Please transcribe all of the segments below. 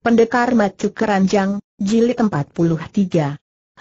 Pendekar Macu Keranjang, Jilid 43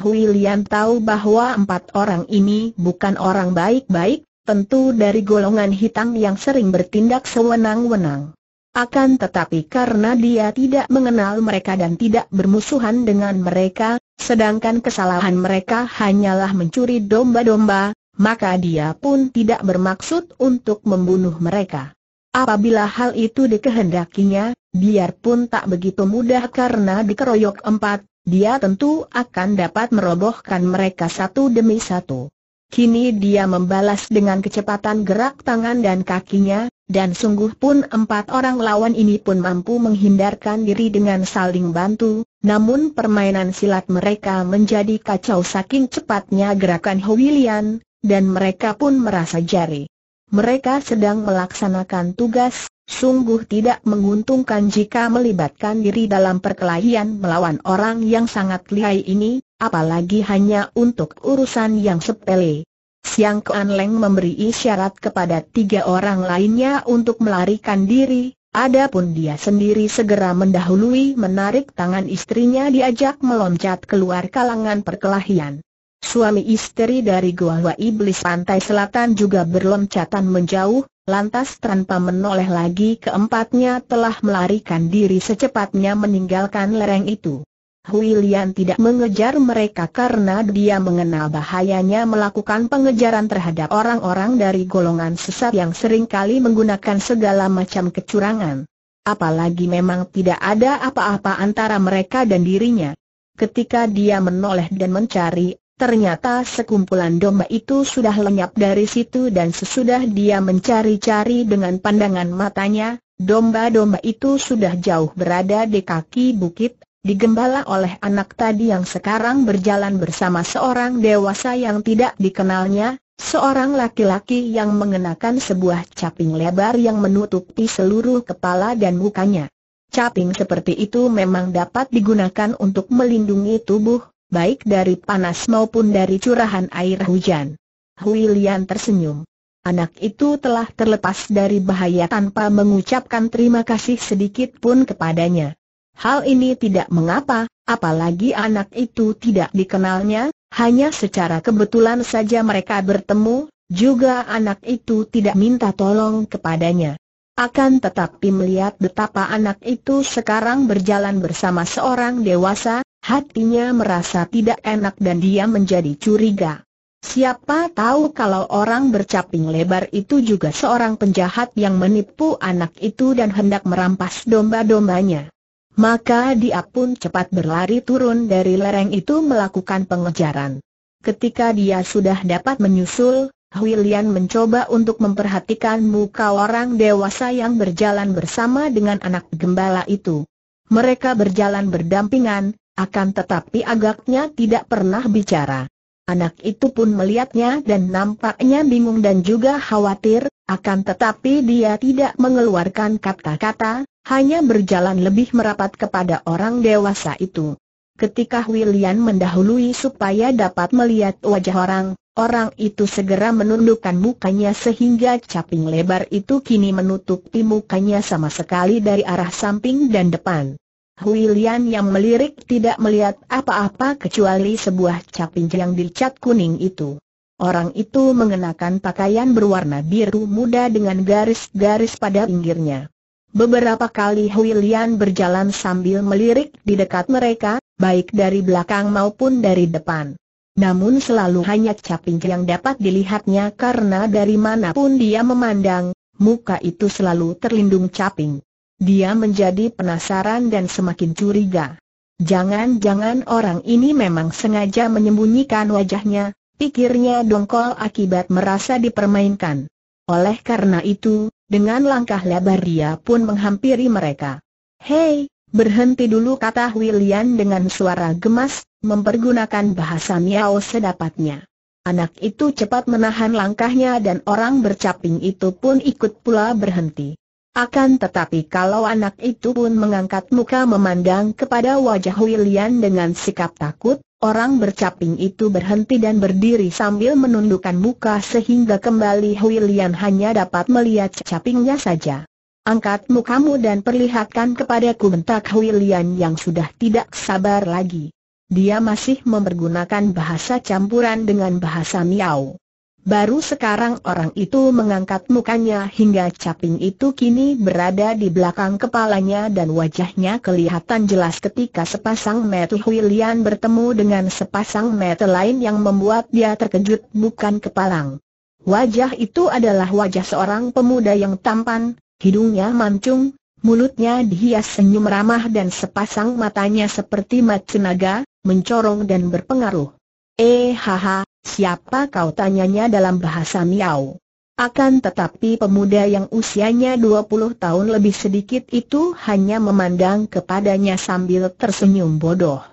Hui Lian tahu bahwa empat orang ini bukan orang baik-baik, tentu dari golongan hitam yang sering bertindak sewenang-wenang. Akan tetapi karena dia tidak mengenal mereka dan tidak bermusuhan dengan mereka, sedangkan kesalahan mereka hanyalah mencuri domba-domba, maka dia pun tidak bermaksud untuk membunuh mereka. Apabila hal itu dikehendakinya, Biarpun tak begitu mudah karena dikeroyok empat, dia tentu akan dapat merobohkan mereka satu demi satu. Kini dia membalas dengan kecepatan gerak tangan dan kakinya, dan sungguh pun empat orang lawan ini pun mampu menghindarkan diri dengan saling bantu, namun permainan silat mereka menjadi kacau saking cepatnya gerakan Hawilian, dan mereka pun merasa jari. Mereka sedang melaksanakan tugas, sungguh tidak menguntungkan jika melibatkan diri dalam perkelahian melawan orang yang sangat lihai ini, apalagi hanya untuk urusan yang sepele. Siang Kuan Leng memberi isyarat kepada tiga orang lainnya untuk melarikan diri, adapun dia sendiri segera mendahului menarik tangan istrinya diajak meloncat keluar kalangan perkelahian. Suami istri dari Gua Iblis Pantai Selatan juga berloncatan menjauh, Lantas tanpa menoleh lagi keempatnya telah melarikan diri secepatnya meninggalkan lereng itu. Hui tidak mengejar mereka karena dia mengenal bahayanya melakukan pengejaran terhadap orang-orang dari golongan sesat yang seringkali menggunakan segala macam kecurangan. Apalagi memang tidak ada apa-apa antara mereka dan dirinya. Ketika dia menoleh dan mencari, Ternyata sekumpulan domba itu sudah lenyap dari situ dan sesudah dia mencari-cari dengan pandangan matanya, domba-domba itu sudah jauh berada di kaki bukit, digembala oleh anak tadi yang sekarang berjalan bersama seorang dewasa yang tidak dikenalnya, seorang laki-laki yang mengenakan sebuah caping lebar yang menutupi seluruh kepala dan mukanya. Caping seperti itu memang dapat digunakan untuk melindungi tubuh, baik dari panas maupun dari curahan air hujan. Hui tersenyum. Anak itu telah terlepas dari bahaya tanpa mengucapkan terima kasih sedikit pun kepadanya. Hal ini tidak mengapa, apalagi anak itu tidak dikenalnya, hanya secara kebetulan saja mereka bertemu, juga anak itu tidak minta tolong kepadanya. Akan tetapi melihat betapa anak itu sekarang berjalan bersama seorang dewasa, Hatinya merasa tidak enak dan dia menjadi curiga. Siapa tahu kalau orang bercaping lebar itu juga seorang penjahat yang menipu anak itu dan hendak merampas domba-dombanya. Maka dia pun cepat berlari turun dari lereng itu melakukan pengejaran. Ketika dia sudah dapat menyusul, William mencoba untuk memperhatikan muka orang dewasa yang berjalan bersama dengan anak gembala itu. Mereka berjalan berdampingan, akan tetapi agaknya tidak pernah bicara. Anak itu pun melihatnya dan nampaknya bingung dan juga khawatir, akan tetapi dia tidak mengeluarkan kata-kata, hanya berjalan lebih merapat kepada orang dewasa itu. Ketika William mendahului supaya dapat melihat wajah orang, orang itu segera menundukkan mukanya sehingga caping lebar itu kini menutupi mukanya sama sekali dari arah samping dan depan. Hui yang melirik tidak melihat apa-apa kecuali sebuah caping yang dicat kuning itu. Orang itu mengenakan pakaian berwarna biru muda dengan garis-garis pada pinggirnya. Beberapa kali Hui berjalan sambil melirik di dekat mereka, baik dari belakang maupun dari depan. Namun selalu hanya caping yang dapat dilihatnya karena dari manapun dia memandang, muka itu selalu terlindung caping. Dia menjadi penasaran dan semakin curiga. Jangan-jangan orang ini memang sengaja menyembunyikan wajahnya, pikirnya dongkol akibat merasa dipermainkan. Oleh karena itu, dengan langkah lebar dia pun menghampiri mereka. Hei, berhenti dulu kata William dengan suara gemas, mempergunakan bahasa Miao sedapatnya. Anak itu cepat menahan langkahnya dan orang bercaping itu pun ikut pula berhenti. Akan tetapi kalau anak itu pun mengangkat muka memandang kepada wajah William dengan sikap takut, orang bercaping itu berhenti dan berdiri sambil menundukkan muka sehingga kembali William hanya dapat melihat capingnya saja. Angkat mukamu dan perlihatkan kepadaku bentak William yang sudah tidak sabar lagi. Dia masih mempergunakan bahasa campuran dengan bahasa Miao. Baru sekarang orang itu mengangkat mukanya hingga caping itu kini berada di belakang kepalanya dan wajahnya kelihatan jelas ketika sepasang mata Huilian bertemu dengan sepasang mata lain yang membuat dia terkejut bukan kepalang. Wajah itu adalah wajah seorang pemuda yang tampan, hidungnya mancung, mulutnya dihias senyum ramah dan sepasang matanya seperti mat senaga, mencorong dan berpengaruh. Eh haha, siapa kau tanyanya dalam bahasa Miao. Akan tetapi pemuda yang usianya 20 tahun lebih sedikit itu hanya memandang kepadanya sambil tersenyum bodoh.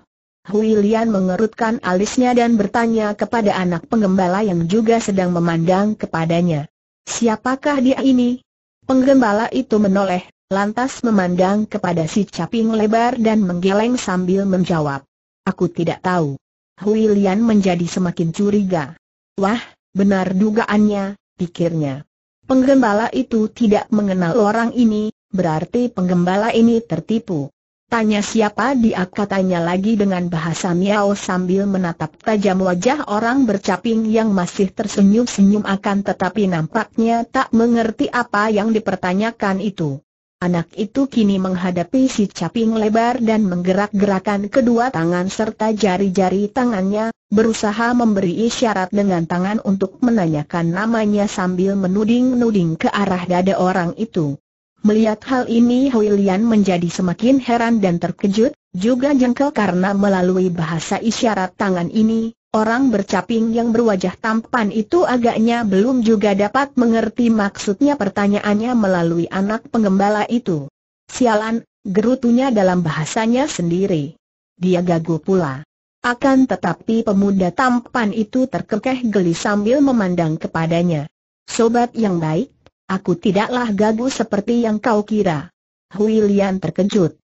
Hui mengerutkan alisnya dan bertanya kepada anak penggembala yang juga sedang memandang kepadanya. Siapakah dia ini? Penggembala itu menoleh, lantas memandang kepada si caping lebar dan menggeleng sambil menjawab. Aku tidak tahu. Hui Lian menjadi semakin curiga. Wah, benar dugaannya, pikirnya. Penggembala itu tidak mengenal orang ini, berarti penggembala ini tertipu. Tanya siapa dia katanya lagi dengan bahasa Miao sambil menatap tajam wajah orang bercaping yang masih tersenyum-senyum akan tetapi nampaknya tak mengerti apa yang dipertanyakan itu. Anak itu kini menghadapi si caping lebar dan menggerak-gerakan kedua tangan serta jari-jari tangannya, berusaha memberi isyarat dengan tangan untuk menanyakan namanya sambil menuding-nuding ke arah dada orang itu. Melihat hal ini Hui menjadi semakin heran dan terkejut, juga jengkel karena melalui bahasa isyarat tangan ini, Orang bercaping yang berwajah tampan itu agaknya belum juga dapat mengerti maksudnya pertanyaannya melalui anak pengembala itu. Sialan, gerutunya dalam bahasanya sendiri. Dia gagu pula. Akan tetapi pemuda tampan itu terkekeh geli sambil memandang kepadanya. Sobat yang baik, aku tidaklah gagu seperti yang kau kira. William terkejut.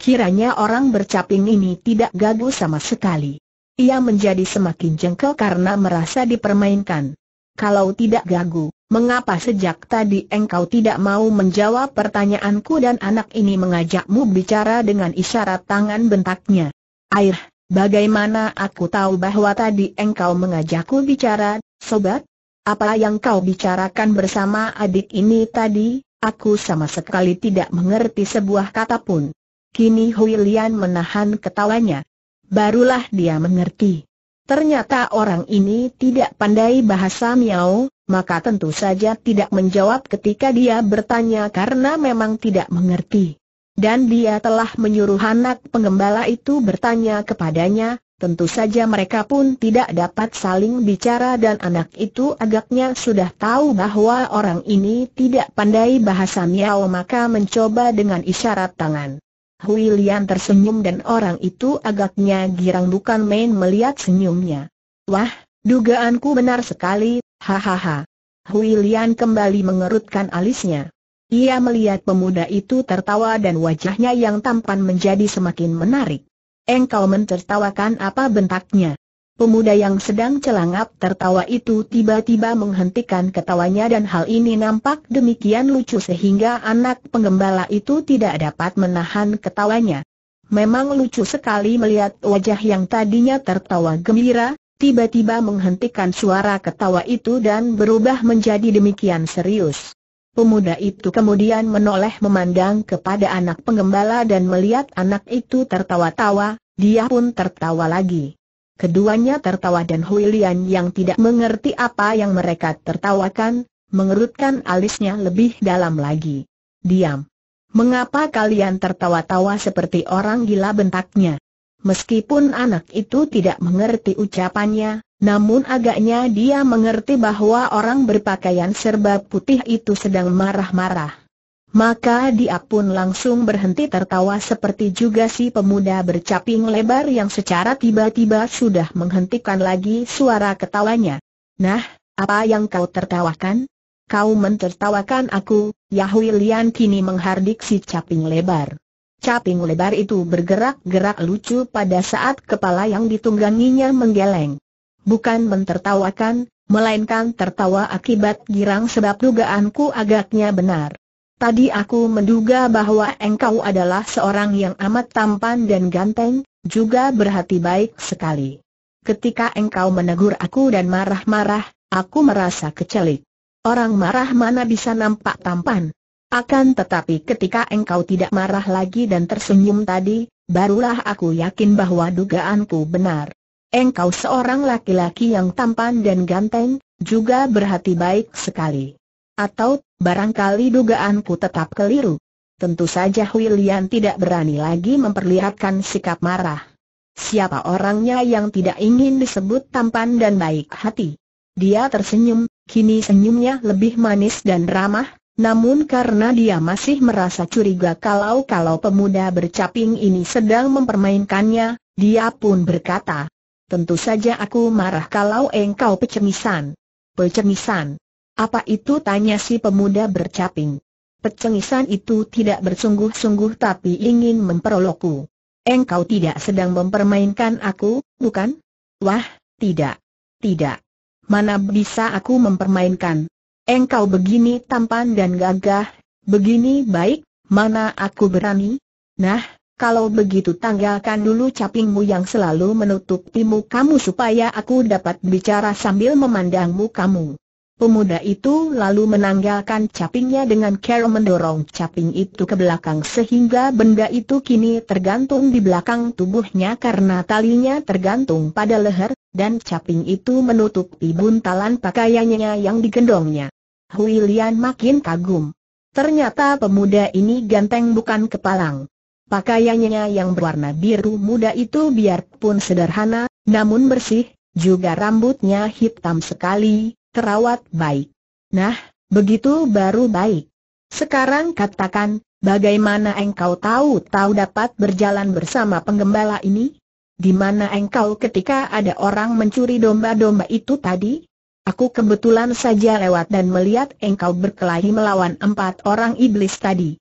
Kiranya orang bercaping ini tidak gagu sama sekali. Ia menjadi semakin jengkel karena merasa dipermainkan. Kalau tidak gagu, mengapa sejak tadi engkau tidak mau menjawab pertanyaanku dan anak ini mengajakmu bicara dengan isyarat tangan bentaknya? Air, bagaimana aku tahu bahwa tadi engkau mengajakku bicara, sobat? Apa yang kau bicarakan bersama adik ini tadi, aku sama sekali tidak mengerti sebuah kata pun. Kini Huilian menahan ketawanya barulah dia mengerti. Ternyata orang ini tidak pandai bahasa Miao, maka tentu saja tidak menjawab ketika dia bertanya karena memang tidak mengerti. Dan dia telah menyuruh anak pengembala itu bertanya kepadanya, tentu saja mereka pun tidak dapat saling bicara dan anak itu agaknya sudah tahu bahwa orang ini tidak pandai bahasa Miao maka mencoba dengan isyarat tangan. Hui tersenyum dan orang itu agaknya girang bukan main melihat senyumnya. Wah, dugaanku benar sekali, hahaha. Hui kembali mengerutkan alisnya. Ia melihat pemuda itu tertawa dan wajahnya yang tampan menjadi semakin menarik. Engkau mentertawakan apa bentaknya? Pemuda yang sedang celangap tertawa itu tiba-tiba menghentikan ketawanya dan hal ini nampak demikian lucu sehingga anak pengembala itu tidak dapat menahan ketawanya. Memang lucu sekali melihat wajah yang tadinya tertawa gembira, tiba-tiba menghentikan suara ketawa itu dan berubah menjadi demikian serius. Pemuda itu kemudian menoleh memandang kepada anak pengembala dan melihat anak itu tertawa-tawa, dia pun tertawa lagi. Keduanya tertawa dan Huilian yang tidak mengerti apa yang mereka tertawakan, mengerutkan alisnya lebih dalam lagi. Diam. Mengapa kalian tertawa-tawa seperti orang gila bentaknya? Meskipun anak itu tidak mengerti ucapannya, namun agaknya dia mengerti bahwa orang berpakaian serba putih itu sedang marah-marah. Maka dia pun langsung berhenti tertawa seperti juga si pemuda bercaping lebar yang secara tiba-tiba sudah menghentikan lagi suara ketawanya. Nah, apa yang kau tertawakan? Kau mentertawakan aku, Yahui Lian kini menghardik si caping lebar. Caping lebar itu bergerak-gerak lucu pada saat kepala yang ditungganginya menggeleng. Bukan mentertawakan, melainkan tertawa akibat girang sebab dugaanku agaknya benar. Tadi aku menduga bahwa engkau adalah seorang yang amat tampan dan ganteng, juga berhati baik sekali. Ketika engkau menegur aku dan marah-marah, aku merasa kecelik. Orang marah mana bisa nampak tampan? Akan tetapi ketika engkau tidak marah lagi dan tersenyum tadi, barulah aku yakin bahwa dugaanku benar. Engkau seorang laki-laki yang tampan dan ganteng, juga berhati baik sekali. Atau, barangkali dugaanku tetap keliru. Tentu saja William tidak berani lagi memperlihatkan sikap marah. Siapa orangnya yang tidak ingin disebut tampan dan baik hati? Dia tersenyum, kini senyumnya lebih manis dan ramah, namun karena dia masih merasa curiga kalau-kalau pemuda bercaping ini sedang mempermainkannya, dia pun berkata, Tentu saja aku marah kalau engkau pecemisan. Pecemisan. Apa itu tanya si pemuda bercaping? Pecengisan itu tidak bersungguh-sungguh tapi ingin memperolokku. Engkau tidak sedang mempermainkan aku, bukan? Wah, tidak. Tidak. Mana bisa aku mempermainkan? Engkau begini tampan dan gagah, begini baik, mana aku berani? Nah, kalau begitu tanggalkan dulu capingmu yang selalu menutupimu kamu supaya aku dapat bicara sambil memandangmu kamu. Pemuda itu lalu menanggalkan capingnya dengan cara mendorong caping itu ke belakang sehingga benda itu kini tergantung di belakang tubuhnya karena talinya tergantung pada leher, dan caping itu menutupi buntalan pakaiannya yang digendongnya. Hui makin kagum. Ternyata pemuda ini ganteng bukan kepalang. Pakaiannya yang berwarna biru muda itu biarpun sederhana, namun bersih, juga rambutnya hitam sekali, terawat baik. Nah, begitu baru baik. Sekarang katakan, bagaimana engkau tahu-tahu dapat berjalan bersama penggembala ini? Di mana engkau ketika ada orang mencuri domba-domba itu tadi? Aku kebetulan saja lewat dan melihat engkau berkelahi melawan empat orang iblis tadi.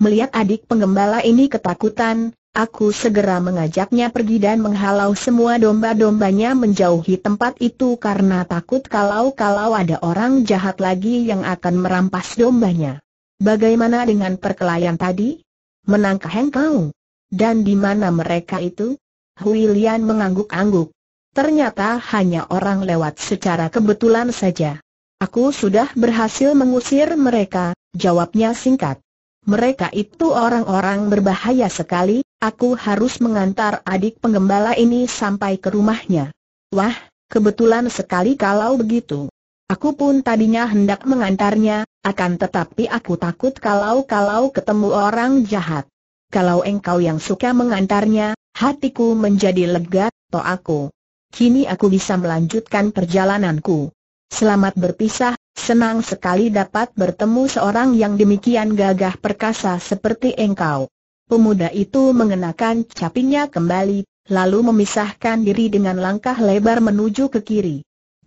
Melihat adik penggembala ini ketakutan, Aku segera mengajaknya pergi dan menghalau semua domba-dombanya menjauhi tempat itu karena takut kalau-kalau ada orang jahat lagi yang akan merampas dombanya. Bagaimana dengan perkelahian tadi? Menangkah engkau? Dan di mana mereka itu? William mengangguk-angguk. Ternyata hanya orang lewat secara kebetulan saja. Aku sudah berhasil mengusir mereka, jawabnya singkat mereka itu orang-orang berbahaya sekali, aku harus mengantar adik penggembala ini sampai ke rumahnya. Wah, kebetulan sekali kalau begitu. Aku pun tadinya hendak mengantarnya, akan tetapi aku takut kalau-kalau ketemu orang jahat. Kalau engkau yang suka mengantarnya, hatiku menjadi lega, toh aku. Kini aku bisa melanjutkan perjalananku. Selamat berpisah, Senang sekali dapat bertemu seorang yang demikian gagah perkasa seperti engkau. Pemuda itu mengenakan capingnya kembali, lalu memisahkan diri dengan langkah lebar menuju ke kiri.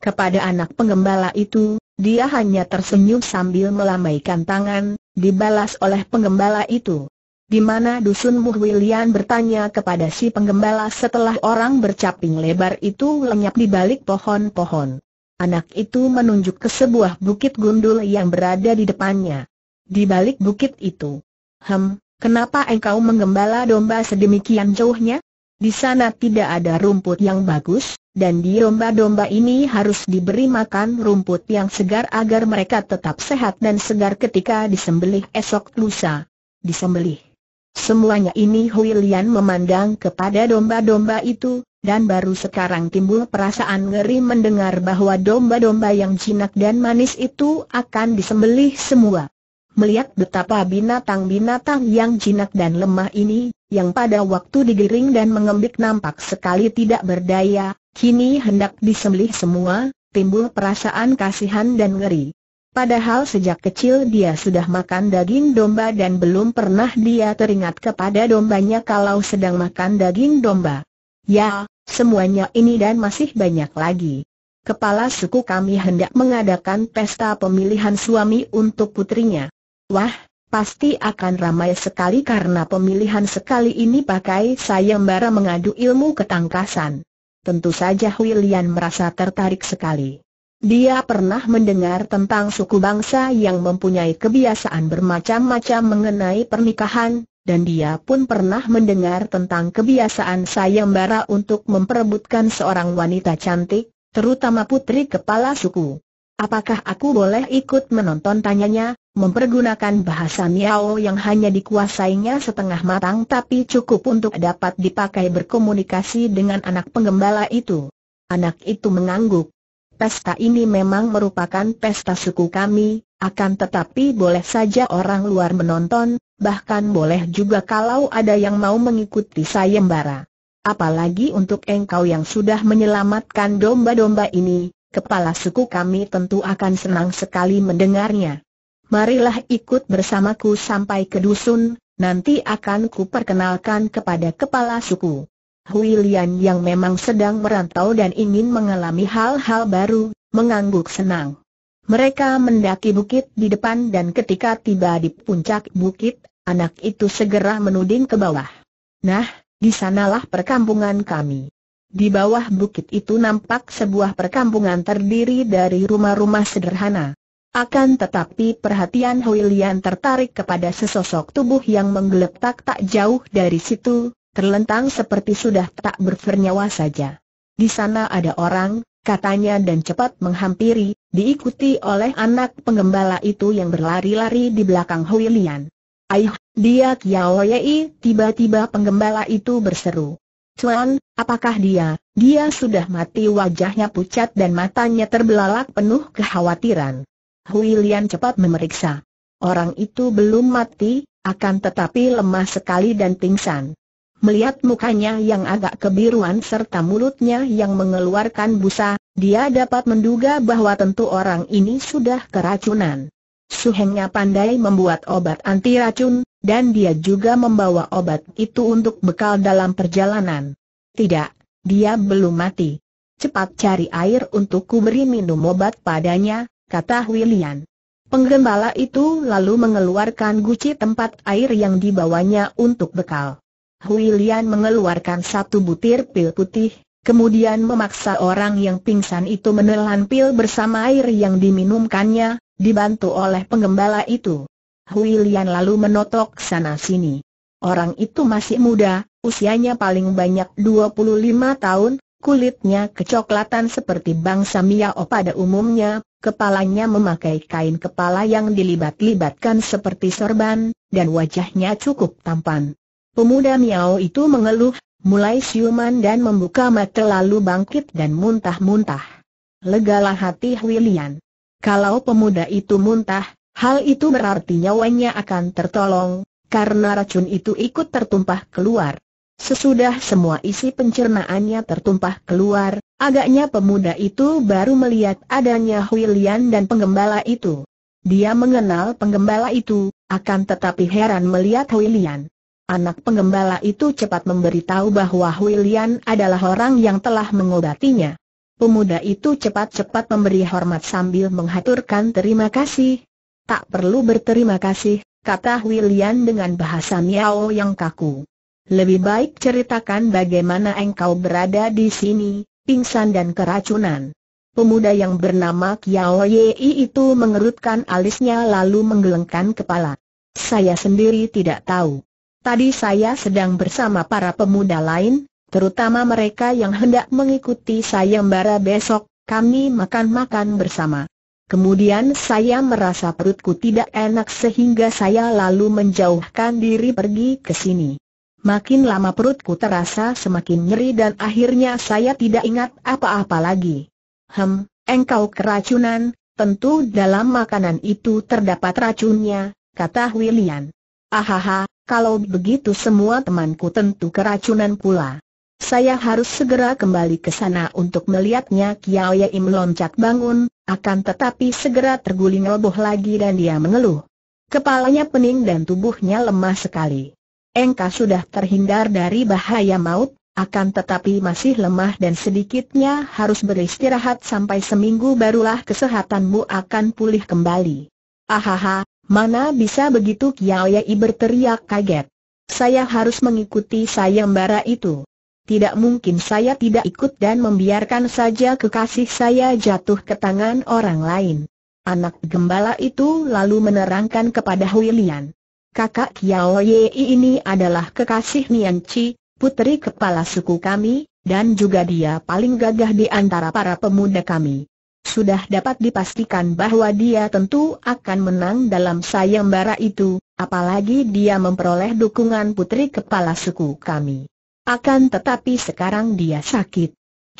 Kepada anak penggembala itu, dia hanya tersenyum sambil melambaikan tangan, dibalas oleh penggembala itu. Di mana dusun Muhwilian bertanya kepada si penggembala setelah orang bercaping lebar itu lenyap di balik pohon-pohon. Anak itu menunjuk ke sebuah bukit gundul yang berada di depannya. Di balik bukit itu. Hem, kenapa engkau menggembala domba sedemikian jauhnya? Di sana tidak ada rumput yang bagus, dan di domba-domba ini harus diberi makan rumput yang segar agar mereka tetap sehat dan segar ketika disembelih esok lusa. Disembelih. Semuanya ini Huilian memandang kepada domba-domba itu, dan baru sekarang timbul perasaan ngeri mendengar bahwa domba-domba yang jinak dan manis itu akan disembelih semua. Melihat betapa binatang-binatang yang jinak dan lemah ini, yang pada waktu digiring dan mengembik nampak sekali tidak berdaya, kini hendak disembelih semua, timbul perasaan kasihan dan ngeri. Padahal sejak kecil dia sudah makan daging domba dan belum pernah dia teringat kepada dombanya kalau sedang makan daging domba. Ya, Semuanya ini dan masih banyak lagi. Kepala suku kami hendak mengadakan pesta pemilihan suami untuk putrinya. Wah, pasti akan ramai sekali karena pemilihan sekali ini pakai sayembara mengadu ilmu ketangkasan. Tentu saja William merasa tertarik sekali. Dia pernah mendengar tentang suku bangsa yang mempunyai kebiasaan bermacam-macam mengenai pernikahan, dan dia pun pernah mendengar tentang kebiasaan sayembara untuk memperebutkan seorang wanita cantik, terutama putri kepala suku. Apakah aku boleh ikut menonton tanyanya, mempergunakan bahasa Miao yang hanya dikuasainya setengah matang tapi cukup untuk dapat dipakai berkomunikasi dengan anak penggembala itu. Anak itu mengangguk. Pesta ini memang merupakan pesta suku kami, akan tetapi boleh saja orang luar menonton, bahkan boleh juga kalau ada yang mau mengikuti sayembara. Apalagi untuk engkau yang sudah menyelamatkan domba-domba ini, kepala suku kami tentu akan senang sekali mendengarnya. Marilah ikut bersamaku sampai ke dusun, nanti akan kuperkenalkan kepada kepala suku. Hui yang memang sedang merantau dan ingin mengalami hal-hal baru, mengangguk senang. Mereka mendaki bukit di depan dan ketika tiba di puncak bukit, anak itu segera menuding ke bawah. Nah, di sanalah perkampungan kami. Di bawah bukit itu nampak sebuah perkampungan terdiri dari rumah-rumah sederhana. Akan tetapi perhatian Huilian tertarik kepada sesosok tubuh yang menggeletak tak jauh dari situ, terlentang seperti sudah tak bernyawa saja. Di sana ada orang, katanya dan cepat menghampiri, diikuti oleh anak penggembala itu yang berlari-lari di belakang Hui Lian. Aih, dia Kiao Yei, tiba-tiba penggembala itu berseru. Cuan, apakah dia, dia sudah mati wajahnya pucat dan matanya terbelalak penuh kekhawatiran. Hui Lian cepat memeriksa. Orang itu belum mati, akan tetapi lemah sekali dan pingsan. Melihat mukanya yang agak kebiruan serta mulutnya yang mengeluarkan busa, dia dapat menduga bahwa tentu orang ini sudah keracunan. Suhengnya pandai membuat obat anti racun, dan dia juga membawa obat itu untuk bekal dalam perjalanan. Tidak, dia belum mati. Cepat cari air untuk kuberi minum obat padanya, kata William. Penggembala itu lalu mengeluarkan guci tempat air yang dibawanya untuk bekal. Hui Lian mengeluarkan satu butir pil putih, kemudian memaksa orang yang pingsan itu menelan pil bersama air yang diminumkannya, dibantu oleh penggembala itu. Hui Lian lalu menotok sana-sini. Orang itu masih muda, usianya paling banyak 25 tahun, kulitnya kecoklatan seperti bangsa Miao pada umumnya, kepalanya memakai kain kepala yang dilibat-libatkan seperti sorban, dan wajahnya cukup tampan. Pemuda Miao itu mengeluh, mulai siuman dan membuka mata lalu bangkit dan muntah-muntah. Legalah hati William. Kalau pemuda itu muntah, hal itu berarti nyawanya akan tertolong, karena racun itu ikut tertumpah keluar. Sesudah semua isi pencernaannya tertumpah keluar, agaknya pemuda itu baru melihat adanya Huilian dan penggembala itu. Dia mengenal penggembala itu, akan tetapi heran melihat Huilian. Anak pengembala itu cepat memberitahu bahwa Huilian adalah orang yang telah mengobatinya. Pemuda itu cepat-cepat memberi hormat sambil menghaturkan terima kasih. Tak perlu berterima kasih, kata Huilian dengan bahasa Miao yang kaku. Lebih baik ceritakan bagaimana engkau berada di sini, pingsan dan keracunan. Pemuda yang bernama Kiao Yei itu mengerutkan alisnya lalu menggelengkan kepala. Saya sendiri tidak tahu. Tadi saya sedang bersama para pemuda lain, terutama mereka yang hendak mengikuti sayembara besok, kami makan-makan bersama. Kemudian saya merasa perutku tidak enak sehingga saya lalu menjauhkan diri pergi ke sini. Makin lama perutku terasa semakin nyeri dan akhirnya saya tidak ingat apa-apa lagi. Hem, engkau keracunan, tentu dalam makanan itu terdapat racunnya, kata William. Ahaha, kalau begitu semua temanku tentu keracunan pula. Saya harus segera kembali ke sana untuk melihatnya Kiao Im loncat bangun, akan tetapi segera terguling roboh lagi dan dia mengeluh. Kepalanya pening dan tubuhnya lemah sekali. Engka sudah terhindar dari bahaya maut, akan tetapi masih lemah dan sedikitnya harus beristirahat sampai seminggu barulah kesehatanmu akan pulih kembali. Ahaha, Mana bisa begitu Yai berteriak kaget. Saya harus mengikuti sayembara itu. Tidak mungkin saya tidak ikut dan membiarkan saja kekasih saya jatuh ke tangan orang lain. Anak gembala itu lalu menerangkan kepada Huilian. Kakak Kiao Ye ini adalah kekasih Nian Chi, putri kepala suku kami, dan juga dia paling gagah di antara para pemuda kami sudah dapat dipastikan bahwa dia tentu akan menang dalam sayembara itu, apalagi dia memperoleh dukungan putri kepala suku kami. Akan tetapi sekarang dia sakit.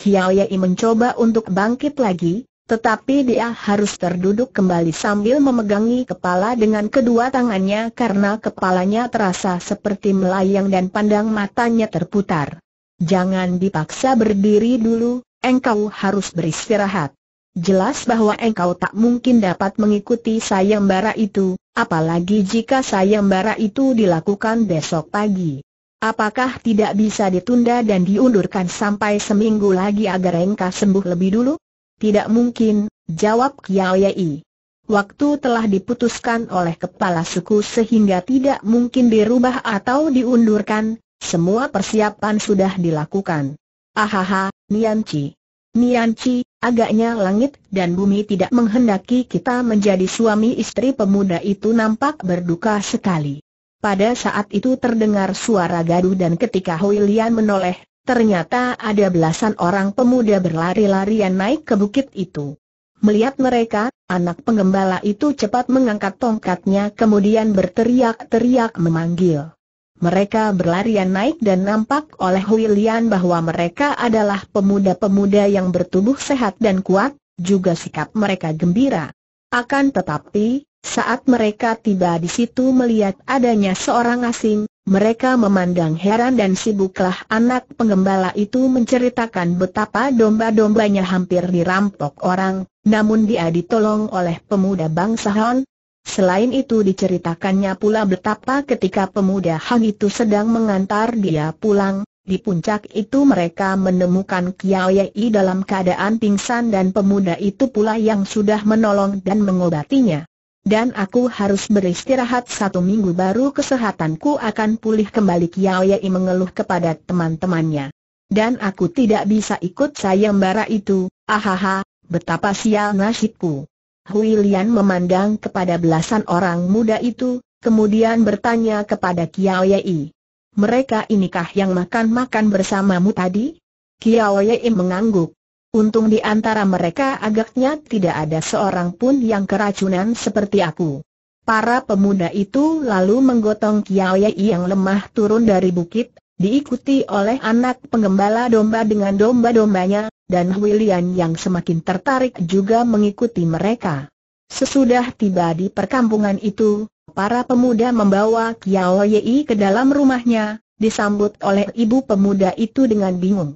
Yai mencoba untuk bangkit lagi, tetapi dia harus terduduk kembali sambil memegangi kepala dengan kedua tangannya karena kepalanya terasa seperti melayang dan pandang matanya terputar. Jangan dipaksa berdiri dulu, engkau harus beristirahat. Jelas bahwa engkau tak mungkin dapat mengikuti sayembara itu, apalagi jika sayembara itu dilakukan besok pagi. Apakah tidak bisa ditunda dan diundurkan sampai seminggu lagi agar engkau sembuh lebih dulu? Tidak mungkin, jawab Kiai. Waktu telah diputuskan oleh kepala suku sehingga tidak mungkin dirubah atau diundurkan, semua persiapan sudah dilakukan. Ahaha, Nianci. Nianci, agaknya langit dan bumi tidak menghendaki kita menjadi suami istri pemuda itu nampak berduka sekali. Pada saat itu terdengar suara gaduh dan ketika Hui Lian menoleh, ternyata ada belasan orang pemuda berlari-larian naik ke bukit itu. Melihat mereka, anak penggembala itu cepat mengangkat tongkatnya kemudian berteriak-teriak memanggil mereka berlarian naik dan nampak oleh Huilian bahwa mereka adalah pemuda-pemuda yang bertubuh sehat dan kuat, juga sikap mereka gembira. Akan tetapi, saat mereka tiba di situ melihat adanya seorang asing, mereka memandang heran dan sibuklah anak pengembala itu menceritakan betapa domba-dombanya hampir dirampok orang, namun dia ditolong oleh pemuda bangsa Hon, Selain itu diceritakannya pula betapa ketika pemuda Han itu sedang mengantar dia pulang, di puncak itu mereka menemukan Kiao Yei dalam keadaan pingsan dan pemuda itu pula yang sudah menolong dan mengobatinya. Dan aku harus beristirahat satu minggu baru kesehatanku akan pulih kembali Kiao Yei mengeluh kepada teman-temannya. Dan aku tidak bisa ikut sayembara itu, ahaha, betapa sial nasibku. Hui Lian memandang kepada belasan orang muda itu, kemudian bertanya kepada Kiao Yei. Mereka inikah yang makan-makan bersamamu tadi? Kiao Yei mengangguk. Untung di antara mereka agaknya tidak ada seorang pun yang keracunan seperti aku. Para pemuda itu lalu menggotong Kiao Yei yang lemah turun dari bukit, diikuti oleh anak pengembala domba dengan domba-dombanya, dan Huilian yang semakin tertarik juga mengikuti mereka. Sesudah tiba di perkampungan itu, para pemuda membawa Kiao Yei ke dalam rumahnya, disambut oleh ibu pemuda itu dengan bingung.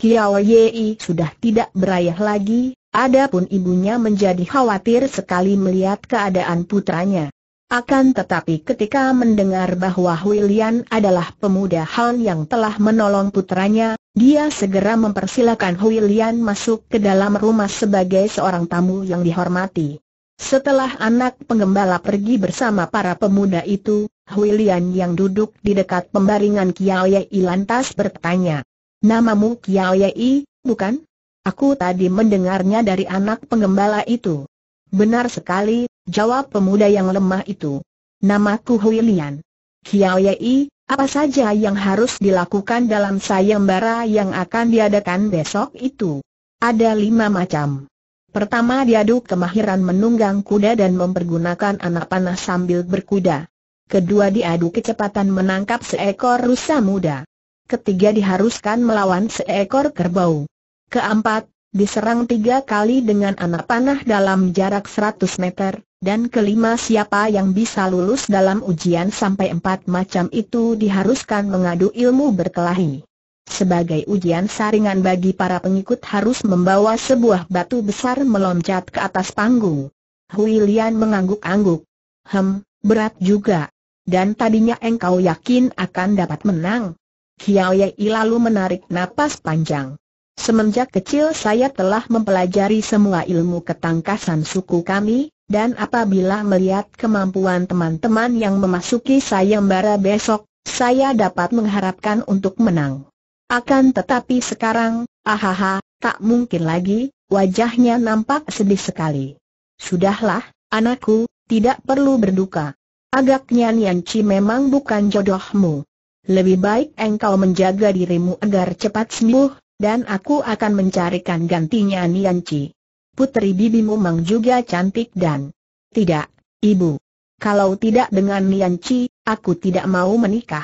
Kiao Yei sudah tidak berayah lagi, adapun ibunya menjadi khawatir sekali melihat keadaan putranya. Akan tetapi ketika mendengar bahwa Huilian adalah pemuda Han yang telah menolong putranya, dia segera mempersilakan Huilian masuk ke dalam rumah sebagai seorang tamu yang dihormati. Setelah anak penggembala pergi bersama para pemuda itu, Huilian yang duduk di dekat pembaringan Kiao Yei lantas bertanya. Namamu Kiao Yei, bukan? Aku tadi mendengarnya dari anak penggembala itu. Benar sekali, jawab pemuda yang lemah itu. Namaku Huilian. Lian. Kiao Yei, apa saja yang harus dilakukan dalam sayembara yang akan diadakan besok itu? Ada lima macam. Pertama diadu kemahiran menunggang kuda dan mempergunakan anak panah sambil berkuda. Kedua diadu kecepatan menangkap seekor rusa muda. Ketiga diharuskan melawan seekor kerbau. Keempat, diserang tiga kali dengan anak panah dalam jarak 100 meter, dan kelima siapa yang bisa lulus dalam ujian sampai empat macam itu diharuskan mengadu ilmu berkelahi. Sebagai ujian saringan bagi para pengikut harus membawa sebuah batu besar meloncat ke atas panggung. Huilian mengangguk-angguk. Hem, berat juga. Dan tadinya engkau yakin akan dapat menang? Kiaoyei lalu menarik napas panjang. Semenjak kecil saya telah mempelajari semua ilmu ketangkasan suku kami, dan apabila melihat kemampuan teman-teman yang memasuki sayembara besok, saya dapat mengharapkan untuk menang. Akan tetapi sekarang, ahaha, tak mungkin lagi, wajahnya nampak sedih sekali. Sudahlah, anakku, tidak perlu berduka. Agaknya Nianci memang bukan jodohmu. Lebih baik engkau menjaga dirimu agar cepat sembuh, dan aku akan mencarikan gantinya Nianci. Putri bibimu memang juga cantik dan... Tidak, ibu. Kalau tidak dengan Nianci, aku tidak mau menikah.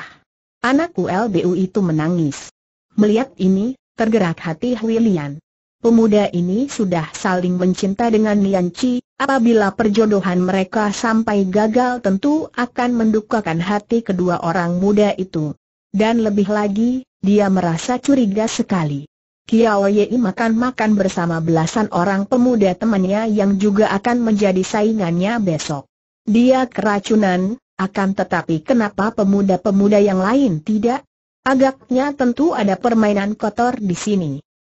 Anakku LBU itu menangis. Melihat ini, tergerak hati Huilian. Pemuda ini sudah saling mencinta dengan Nian Chi, apabila perjodohan mereka sampai gagal tentu akan mendukakan hati kedua orang muda itu. Dan lebih lagi, dia merasa curiga sekali. Kiao Yei makan-makan bersama belasan orang pemuda temannya yang juga akan menjadi saingannya besok. Dia keracunan, akan tetapi kenapa pemuda-pemuda yang lain tidak? Agaknya tentu ada permainan kotor di sini.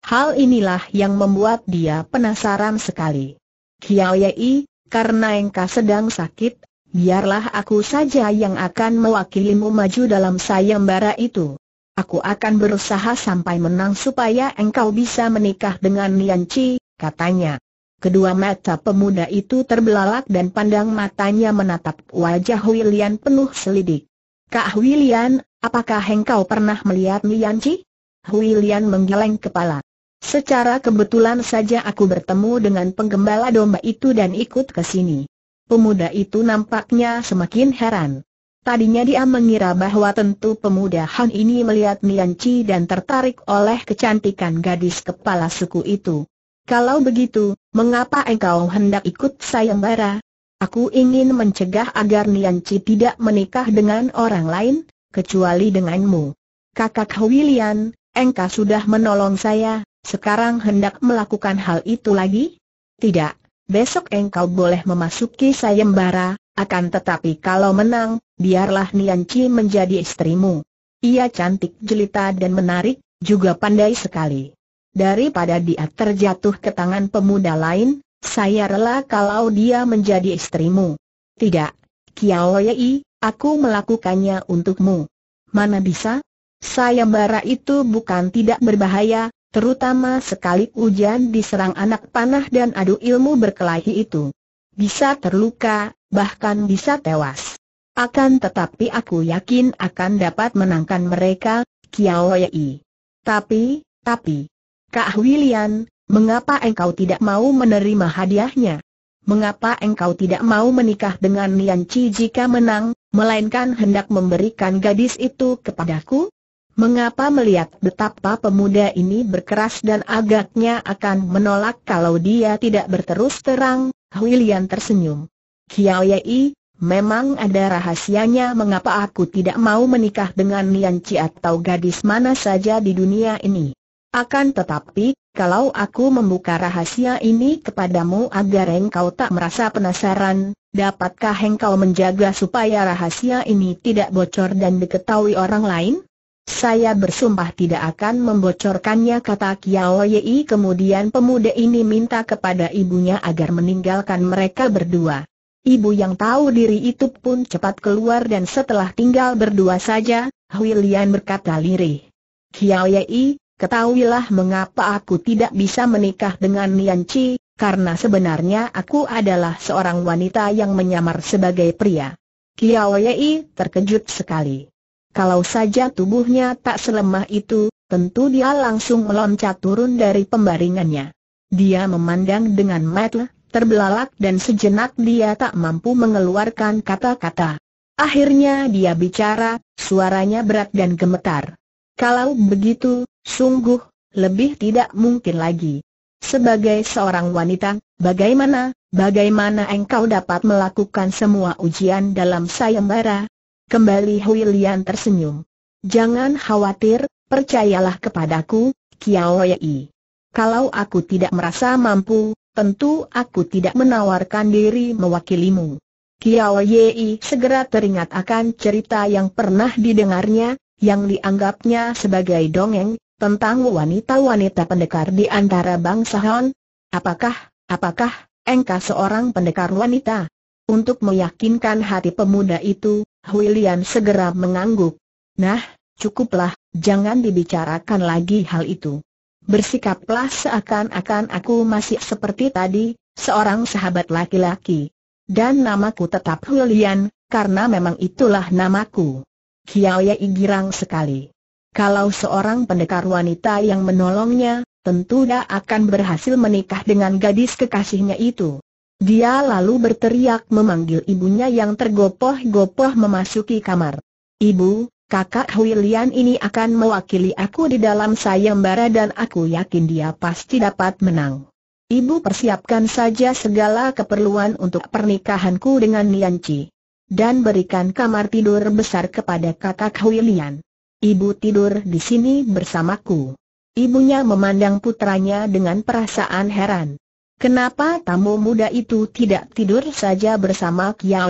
Hal inilah yang membuat dia penasaran sekali. Kiao Yei, karena engkau sedang sakit, biarlah aku saja yang akan mewakilimu maju dalam sayembara itu. Aku akan berusaha sampai menang supaya engkau bisa menikah dengan Nian Chi, katanya. Kedua mata pemuda itu terbelalak dan pandang matanya menatap wajah William penuh selidik. Kak William, apakah engkau pernah melihat Nian Chi? William menggeleng kepala. Secara kebetulan saja aku bertemu dengan penggembala domba itu dan ikut ke sini. Pemuda itu nampaknya semakin heran. Tadinya dia mengira bahwa tentu pemuda Han ini melihat Nianci dan tertarik oleh kecantikan gadis kepala suku itu. Kalau begitu, mengapa engkau hendak ikut sayembara? Aku ingin mencegah agar Nianci tidak menikah dengan orang lain, kecuali denganmu. Kakak William, engkau sudah menolong saya, sekarang hendak melakukan hal itu lagi? Tidak, besok engkau boleh memasuki sayembara, akan tetapi kalau menang, biarlah Nian Chi menjadi istrimu. Ia cantik jelita dan menarik, juga pandai sekali. Daripada dia terjatuh ke tangan pemuda lain, saya rela kalau dia menjadi istrimu. Tidak, Kiao Yei, aku melakukannya untukmu. Mana bisa? Saya Sayembara itu bukan tidak berbahaya, terutama sekali hujan diserang anak panah dan adu ilmu berkelahi itu. Bisa terluka, bahkan bisa tewas. Akan tetapi aku yakin akan dapat menangkan mereka, Kiao Yei. Tapi, tapi, Kak William, mengapa engkau tidak mau menerima hadiahnya? Mengapa engkau tidak mau menikah dengan Nian Chi jika menang, melainkan hendak memberikan gadis itu kepadaku? Mengapa melihat betapa pemuda ini berkeras dan agaknya akan menolak kalau dia tidak berterus terang, William tersenyum. Kiao Yei, memang ada rahasianya mengapa aku tidak mau menikah dengan Nian Chi atau gadis mana saja di dunia ini. Akan tetapi, kalau aku membuka rahasia ini kepadamu agar engkau tak merasa penasaran, dapatkah engkau menjaga supaya rahasia ini tidak bocor dan diketahui orang lain? Saya bersumpah tidak akan membocorkannya kata Kiao Yei kemudian pemuda ini minta kepada ibunya agar meninggalkan mereka berdua. Ibu yang tahu diri itu pun cepat keluar dan setelah tinggal berdua saja, Hui Lian berkata lirih. Kiaoyei, ketahuilah mengapa aku tidak bisa menikah dengan Nian Chi, karena sebenarnya aku adalah seorang wanita yang menyamar sebagai pria. Kiaoyei terkejut sekali. Kalau saja tubuhnya tak selemah itu, tentu dia langsung meloncat turun dari pembaringannya. Dia memandang dengan mata terbelalak dan sejenak dia tak mampu mengeluarkan kata-kata. Akhirnya dia bicara, suaranya berat dan gemetar. Kalau begitu, sungguh, lebih tidak mungkin lagi. Sebagai seorang wanita, bagaimana, bagaimana engkau dapat melakukan semua ujian dalam sayembara? Kembali Huilian tersenyum. Jangan khawatir, percayalah kepadaku, Kiao Yai. Kalau aku tidak merasa mampu, tentu aku tidak menawarkan diri mewakilimu. Kiao Yei segera teringat akan cerita yang pernah didengarnya, yang dianggapnya sebagai dongeng, tentang wanita-wanita pendekar di antara bangsa Han. Apakah, apakah, engkau seorang pendekar wanita? Untuk meyakinkan hati pemuda itu, Huilian segera mengangguk. Nah, cukuplah, jangan dibicarakan lagi hal itu. Bersikaplah seakan-akan aku masih seperti tadi, seorang sahabat laki-laki. Dan namaku tetap Hulian, karena memang itulah namaku. Kiaoya girang sekali. Kalau seorang pendekar wanita yang menolongnya, tentu dia akan berhasil menikah dengan gadis kekasihnya itu. Dia lalu berteriak memanggil ibunya yang tergopoh-gopoh memasuki kamar. Ibu, kakak Huilian ini akan mewakili aku di dalam sayembara dan aku yakin dia pasti dapat menang. Ibu persiapkan saja segala keperluan untuk pernikahanku dengan Nianci. Dan berikan kamar tidur besar kepada kakak Huilian. Ibu tidur di sini bersamaku. Ibunya memandang putranya dengan perasaan heran. Kenapa tamu muda itu tidak tidur saja bersama Kiao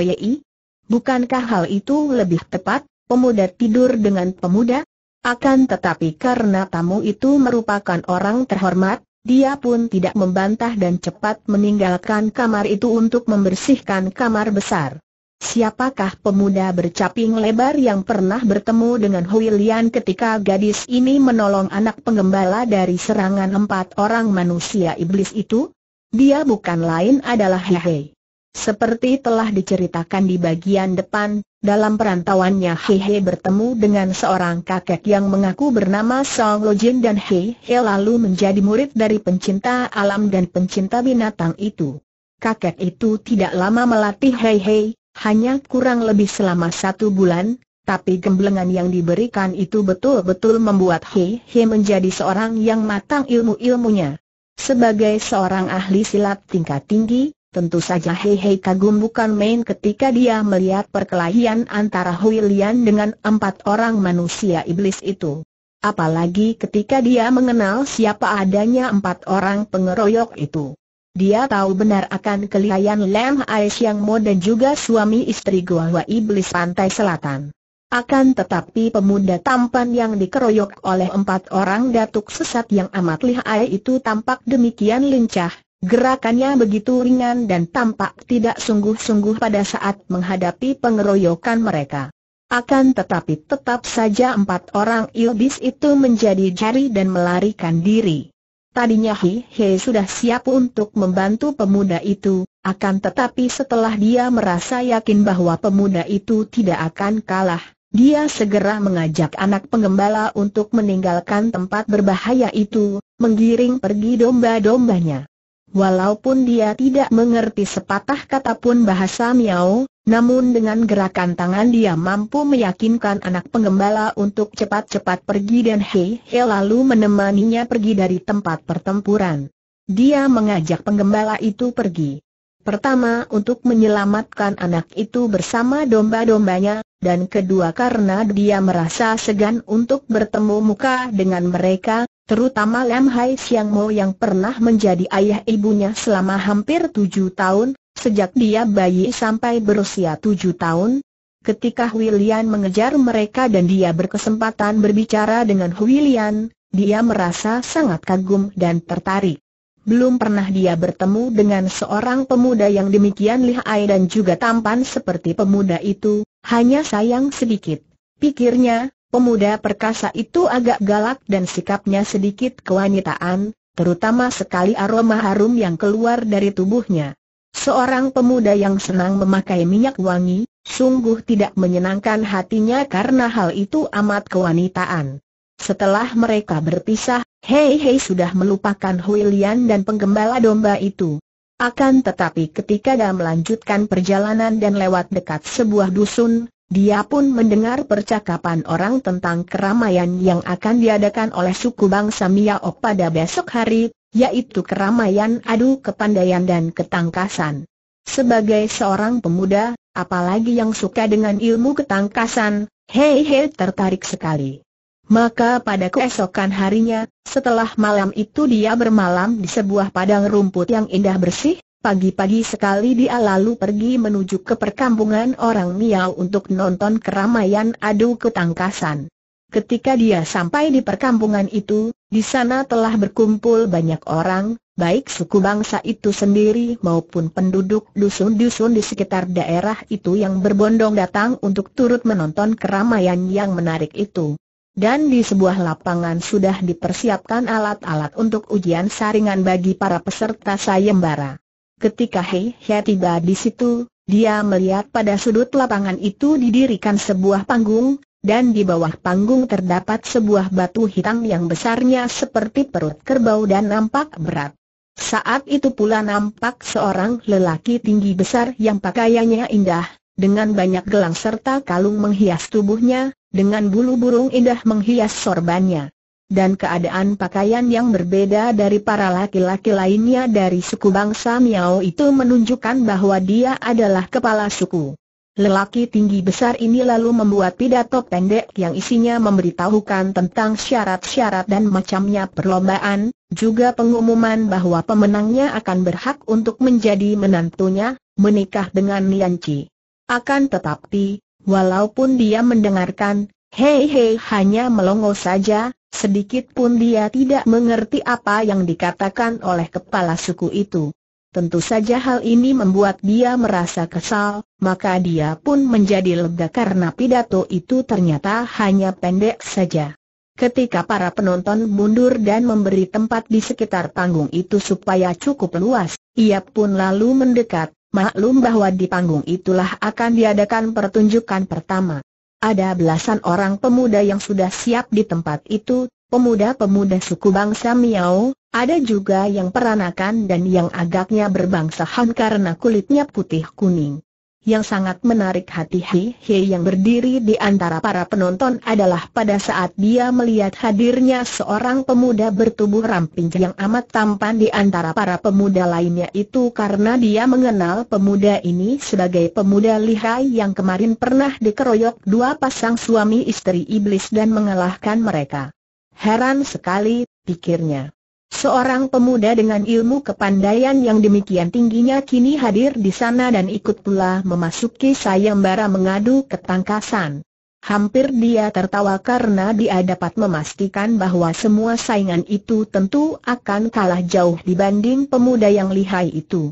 Bukankah hal itu lebih tepat? pemuda tidur dengan pemuda? Akan tetapi karena tamu itu merupakan orang terhormat, dia pun tidak membantah dan cepat meninggalkan kamar itu untuk membersihkan kamar besar. Siapakah pemuda bercaping lebar yang pernah bertemu dengan Huilian ketika gadis ini menolong anak pengembala dari serangan empat orang manusia iblis itu? Dia bukan lain adalah Hehe. Seperti telah diceritakan di bagian depan, dalam perantauannya He He bertemu dengan seorang kakek yang mengaku bernama Song Lo Jin dan He He lalu menjadi murid dari pencinta alam dan pencinta binatang itu. Kakek itu tidak lama melatih He He, hanya kurang lebih selama satu bulan, tapi gemblengan yang diberikan itu betul-betul membuat He He menjadi seorang yang matang ilmu-ilmunya. Sebagai seorang ahli silat tingkat tinggi, Tentu saja Hei Hei kagum bukan main ketika dia melihat perkelahian antara Hui Lian dengan empat orang manusia iblis itu. Apalagi ketika dia mengenal siapa adanya empat orang pengeroyok itu. Dia tahu benar akan kelihayan Lam Ais yang Mo dan juga suami istri hua Iblis Pantai Selatan. Akan tetapi pemuda tampan yang dikeroyok oleh empat orang datuk sesat yang amat lihai itu tampak demikian lincah, Gerakannya begitu ringan dan tampak tidak sungguh-sungguh pada saat menghadapi pengeroyokan mereka. Akan tetapi tetap saja empat orang iblis itu menjadi jari dan melarikan diri. Tadinya Hi He sudah siap untuk membantu pemuda itu, akan tetapi setelah dia merasa yakin bahwa pemuda itu tidak akan kalah, dia segera mengajak anak pengembala untuk meninggalkan tempat berbahaya itu, menggiring pergi domba-dombanya. Walaupun dia tidak mengerti sepatah kata pun bahasa Miao, namun dengan gerakan tangan dia mampu meyakinkan anak penggembala untuk cepat-cepat pergi dan Hei He lalu menemaninya pergi dari tempat pertempuran. Dia mengajak penggembala itu pergi. Pertama untuk menyelamatkan anak itu bersama domba-dombanya, dan kedua karena dia merasa segan untuk bertemu muka dengan mereka, terutama Lam Hai Siang Mo yang pernah menjadi ayah ibunya selama hampir tujuh tahun, sejak dia bayi sampai berusia tujuh tahun. Ketika Huilian mengejar mereka dan dia berkesempatan berbicara dengan Huilian, dia merasa sangat kagum dan tertarik. Belum pernah dia bertemu dengan seorang pemuda yang demikian lihai dan juga tampan seperti pemuda itu, hanya sayang sedikit. Pikirnya, Pemuda perkasa itu agak galak dan sikapnya sedikit kewanitaan, terutama sekali aroma harum yang keluar dari tubuhnya. Seorang pemuda yang senang memakai minyak wangi, sungguh tidak menyenangkan hatinya karena hal itu amat kewanitaan. Setelah mereka berpisah, Hei Hei sudah melupakan Hui dan penggembala domba itu. Akan tetapi ketika dia melanjutkan perjalanan dan lewat dekat sebuah dusun, dia pun mendengar percakapan orang tentang keramaian yang akan diadakan oleh suku bangsa Miaok pada besok hari, yaitu keramaian adu kepandaian dan ketangkasan. Sebagai seorang pemuda, apalagi yang suka dengan ilmu ketangkasan, Hei Hei tertarik sekali. Maka pada keesokan harinya, setelah malam itu dia bermalam di sebuah padang rumput yang indah bersih, Pagi-pagi sekali dia lalu pergi menuju ke perkampungan orang Miao untuk nonton keramaian adu ketangkasan. Ketika dia sampai di perkampungan itu, di sana telah berkumpul banyak orang, baik suku bangsa itu sendiri maupun penduduk dusun-dusun di sekitar daerah itu yang berbondong datang untuk turut menonton keramaian yang menarik itu. Dan di sebuah lapangan sudah dipersiapkan alat-alat untuk ujian saringan bagi para peserta sayembara. Ketika Hei He tiba di situ, dia melihat pada sudut lapangan itu didirikan sebuah panggung, dan di bawah panggung terdapat sebuah batu hitam yang besarnya seperti perut kerbau dan nampak berat. Saat itu pula nampak seorang lelaki tinggi besar yang pakaiannya indah, dengan banyak gelang serta kalung menghias tubuhnya, dengan bulu burung indah menghias sorbannya dan keadaan pakaian yang berbeda dari para laki-laki lainnya dari suku bangsa Miao itu menunjukkan bahwa dia adalah kepala suku. Lelaki tinggi besar ini lalu membuat pidato pendek yang isinya memberitahukan tentang syarat-syarat dan macamnya perlombaan, juga pengumuman bahwa pemenangnya akan berhak untuk menjadi menantunya, menikah dengan Lianci. Akan tetapi, walaupun dia mendengarkan, Hei hei hanya melongo saja, sedikit pun dia tidak mengerti apa yang dikatakan oleh kepala suku itu. Tentu saja hal ini membuat dia merasa kesal, maka dia pun menjadi lega karena pidato itu ternyata hanya pendek saja. Ketika para penonton mundur dan memberi tempat di sekitar panggung itu supaya cukup luas, ia pun lalu mendekat, maklum bahwa di panggung itulah akan diadakan pertunjukan pertama. Ada belasan orang pemuda yang sudah siap di tempat itu, pemuda-pemuda suku bangsa Miao, ada juga yang peranakan dan yang agaknya berbangsa Han karena kulitnya putih kuning yang sangat menarik hati Hei Hei yang berdiri di antara para penonton adalah pada saat dia melihat hadirnya seorang pemuda bertubuh ramping yang amat tampan di antara para pemuda lainnya itu karena dia mengenal pemuda ini sebagai pemuda lihai yang kemarin pernah dikeroyok dua pasang suami istri iblis dan mengalahkan mereka. Heran sekali, pikirnya. Seorang pemuda dengan ilmu kepandaian yang demikian tingginya kini hadir di sana dan ikut pula memasuki sayembara mengadu ketangkasan. Hampir dia tertawa karena dia dapat memastikan bahwa semua saingan itu tentu akan kalah jauh dibanding pemuda yang lihai itu.